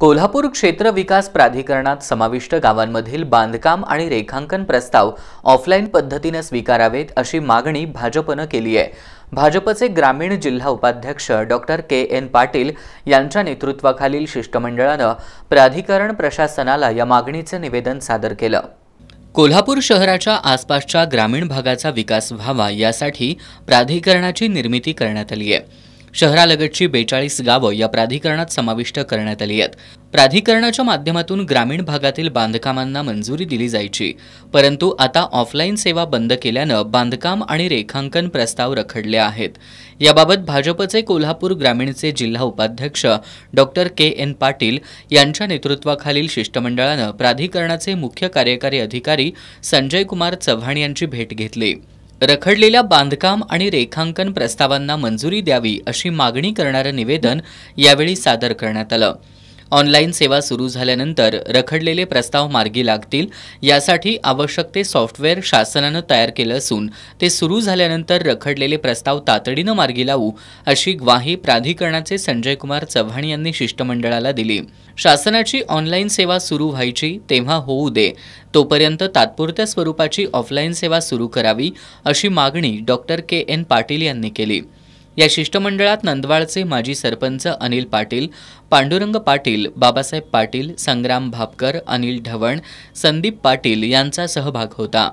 कोल्हापूर क्षेत्र विकास प्राधिकरणात समाविष्ट गावांमधील बांधकाम आणि रेखांकन प्रस्ताव ऑफलाईन पद्धतीनं स्वीकारावेत अशी मागणी भाजपनं केली आहे भाजपचे ग्रामीण जिल्हा उपाध्यक्ष डॉक्टर के एन पाटील यांच्या नेतृत्वाखालील शिष्टमंडळानं प्राधिकरण प्रशासनाला या मागणीचं निवेदन सादर केलं कोल्हापूर शहराच्या आसपासच्या ग्रामीण भागाचा विकास व्हावा यासाठी प्राधिकरणाची निर्मिती करण्यात आली आहे शहरालगतची बेचाळीस गावं या प्राधिकरणात समाविष्ट करण्यात आली आहेत प्राधिकरणाच्या माध्यमातून ग्रामीण भागातील बांधकामांना मंजुरी दिली जायची परंतु आता ऑफलाईन सेवा बंद केल्यानं बांधकाम आणि रेखांकन प्रस्ताव रखडले आहेत याबाबत भाजपचे कोल्हापूर ग्रामीणचे जिल्हा उपाध्यक्ष डॉक्टर के एन पाटील यांच्या नेतृत्वाखालील शिष्टमंडळानं प्राधिकरणाचे मुख्य कार्यकारी अधिकारी संजय कुमार चव्हाण यांची भेट घेतली रखडलेल्या बांधकाम आणि रेखांकन प्रस्तावांना मंजुरी द्यावी अशी मागणी करणारं निवेदन यावेळी सादर करण्यात आलं ऑनलाईन सेवा सुरू झाल्यानंतर रखडलेले प्रस्ताव मार्गी लागतील यासाठी आवश्यक ते सॉफ्टवेअर शासनानं तयार केलं असून ते सुरू झाल्यानंतर रखडलेले प्रस्ताव तातडीनं मार्गी लावू अशी ग्वाही प्राधिकरणाचे संजय कुमार चव्हाण यांनी शिष्टमंडळाला दिली शासनाची ऑनलाईन सेवा सुरू व्हायची तेव्हा होऊ दे तोपर्यंत तात्पुरत्या स्वरूपाची ऑफलाईन सेवा सुरू करावी अशी मागणी डॉक्टर के एन पाटील यांनी केली या शिष्टमंडळात नंदवाळचे माजी सरपंच अनिल पाटील पांडुरंग पाटील बाबासाहेब पाटील संग्राम भापकर अनिल ढवण संदीप पाटील यांचा सहभाग होता